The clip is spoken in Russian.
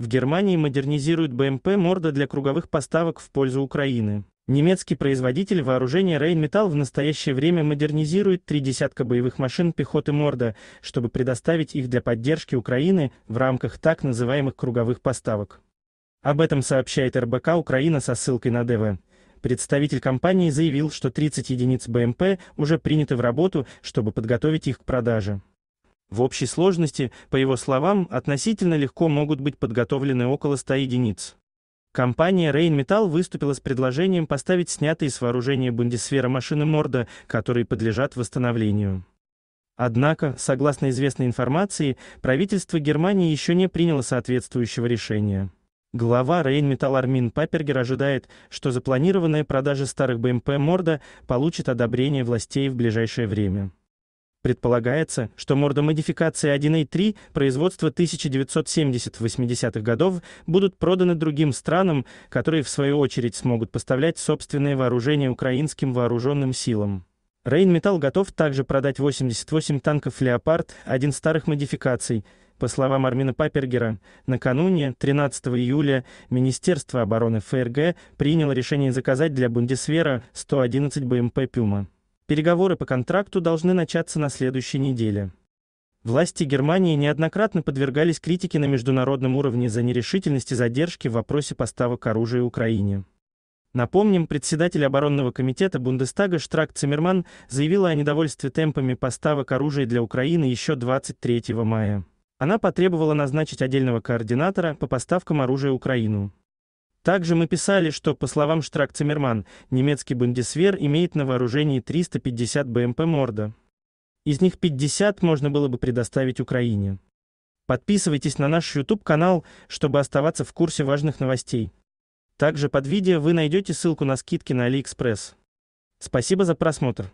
В Германии модернизируют БМП «Морда» для круговых поставок в пользу Украины. Немецкий производитель вооружения Рейнметалл в настоящее время модернизирует три десятка боевых машин пехоты «Морда», чтобы предоставить их для поддержки Украины в рамках так называемых круговых поставок. Об этом сообщает РБК «Украина» со ссылкой на ДВ. Представитель компании заявил, что 30 единиц БМП уже приняты в работу, чтобы подготовить их к продаже. В общей сложности, по его словам, относительно легко могут быть подготовлены около 100 единиц. Компания Rheinmetall выступила с предложением поставить снятые с вооружения Бундесвера машины Морда, которые подлежат восстановлению. Однако, согласно известной информации, правительство Германии еще не приняло соответствующего решения. Глава Rheinmetall Армин Папергер ожидает, что запланированная продажа старых БМП Морда получит одобрение властей в ближайшее время. Предполагается, что модификации 1 и 3 производства 1970-80-х годов будут проданы другим странам, которые в свою очередь смогут поставлять собственное вооружение украинским вооруженным силам. Рейнметалл готов также продать 88 танков «Леопард», один старых модификаций. По словам Армина Папергера, накануне, 13 июля, Министерство обороны ФРГ приняло решение заказать для Бундесвера 111 БМП «Пюма». Переговоры по контракту должны начаться на следующей неделе. Власти Германии неоднократно подвергались критике на международном уровне за нерешительность и задержки в вопросе поставок оружия Украине. Напомним, председатель оборонного комитета Бундестага Штрак Циммерман заявила о недовольстве темпами поставок оружия для Украины еще 23 мая. Она потребовала назначить отдельного координатора по поставкам оружия Украину. Также мы писали, что, по словам Штрак-Циммерман, немецкий бундесвер имеет на вооружении 350 БМП «Морда». Из них 50 можно было бы предоставить Украине. Подписывайтесь на наш YouTube-канал, чтобы оставаться в курсе важных новостей. Также под видео вы найдете ссылку на скидки на AliExpress. Спасибо за просмотр.